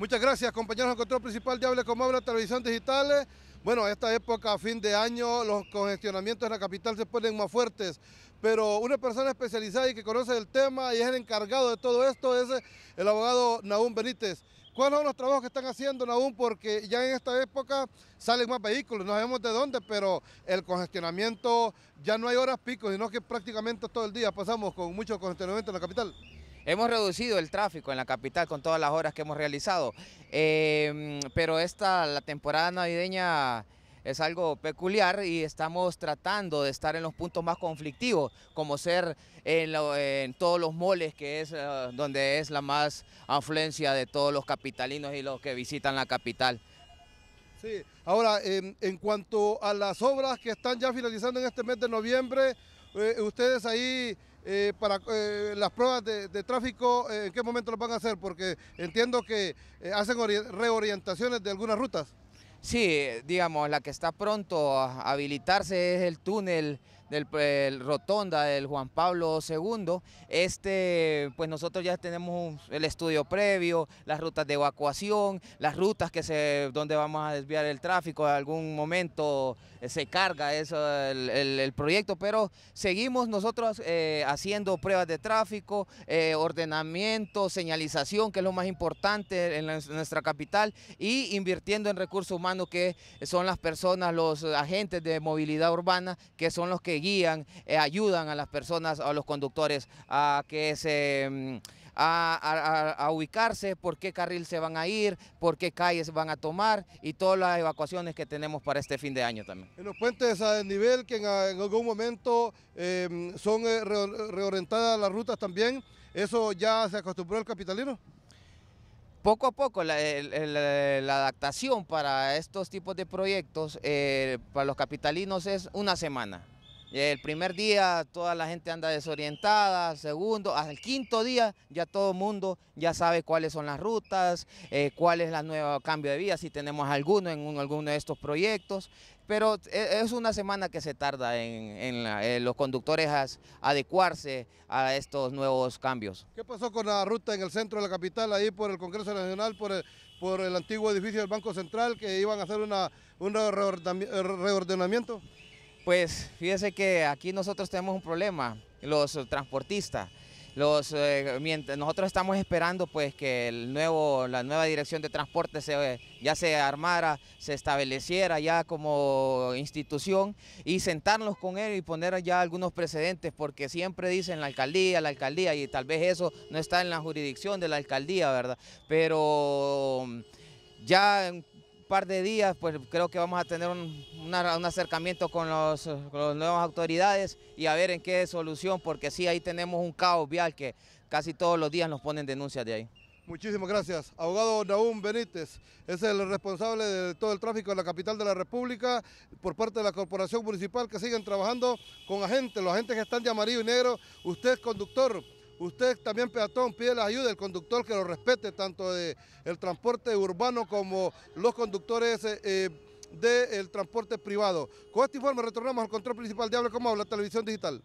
Muchas gracias, compañeros del control principal de Hable como Habla Televisión digitales. Bueno, esta época, fin de año, los congestionamientos en la capital se ponen más fuertes, pero una persona especializada y que conoce el tema y es el encargado de todo esto es el abogado Nahum Benítez. ¿Cuáles son los trabajos que están haciendo, Nahum? Porque ya en esta época salen más vehículos, no sabemos de dónde, pero el congestionamiento ya no hay horas pico, sino que prácticamente todo el día pasamos con mucho congestionamiento en la capital. Hemos reducido el tráfico en la capital con todas las obras que hemos realizado, em, pero esta, la temporada navideña es algo peculiar y estamos tratando de estar en los puntos más conflictivos, como ser en, todos los moles, que es eh, donde es la más afluencia de todos los capitalinos y los que visitan la capital. Sí, ahora, em, en, cuanto a las obras que están ya finalizando en este mes de noviembre, eh, ustedes ahí eh, para eh, las pruebas de, tráfico, eh, ¿en qué momento lo van a hacer? Porque entiendo que hacen reorientaciones de algunas rutas. Sí, digamos, la que está pronto a habilitarse es el túnel del Rotonda, del Juan Pablo II. Este, pues nosotros ya tenemos el estudio previo, las rutas de evacuación, las rutas que se, donde vamos a desviar el tráfico, en algún momento se carga eso, el, proyecto, pero seguimos nosotros eh, haciendo pruebas de tráfico, eh, ordenamiento, señalización, que es lo más importante en, en nuestra capital, y invirtiendo en recursos humanos que son las personas, los agentes de movilidad urbana, que son los que guían, eh, ayudan a las personas, a los conductores a que se... Mm, a, ubicarse, por qué carril se van a ir, por qué calles van a tomar y todas las evacuaciones que tenemos para este fin de año también. En los puentes a nivel que en, algún momento em, son eh, reorientadas las rutas también, ¿eso ya se acostumbró el capitalino? Poco a poco la, adaptación para estos tipos de proyectos eh, para los capitalinos es una semana. El primer día toda la gente anda desorientada, segundo, hasta el quinto día ya todo el mundo ya sabe cuáles son las rutas, eh, cuál es el nuevo cambio de vía, si tenemos alguno en alguno de estos proyectos, pero eh, es una semana que se tarda en, eh, los conductores a adecuarse a estos nuevos cambios. ¿Qué pasó con la ruta en el centro de la capital, ahí por el Congreso Nacional, por el, antiguo edificio del Banco Central, que iban a hacer un reordenamiento? Pues fíjese que aquí nosotros tenemos un problema, los eh, transportistas. Los, eh, mientras, nosotros estamos esperando pues que el nuevo, la nueva dirección de transporte se, ya se armara, se estableciera ya como institución y sentarnos con él y poner ya algunos precedentes porque siempre dicen la alcaldía, la alcaldía y tal vez eso no está en la jurisdicción de la alcaldía, ¿verdad? Pero ya par de días, pues creo que vamos a tener un, acercamiento con, los, las nuevas autoridades y a ver en qué solución, porque sí, ahí tenemos un caos vial que casi todos los días nos ponen denuncias de ahí. Muchísimas gracias. Abogado Naúm Benítez es el responsable de todo el tráfico en la capital de la República por parte de la Corporación Municipal que siguen trabajando con agentes, los agentes que están de amarillo y negro. Usted es conductor Usted también, peatón, pide la ayuda del conductor que lo respete, tanto del el transporte urbano como los conductores eh, eh, del transporte privado. Con este informe retornamos al control principal de Habla Como Habla Televisión Digital.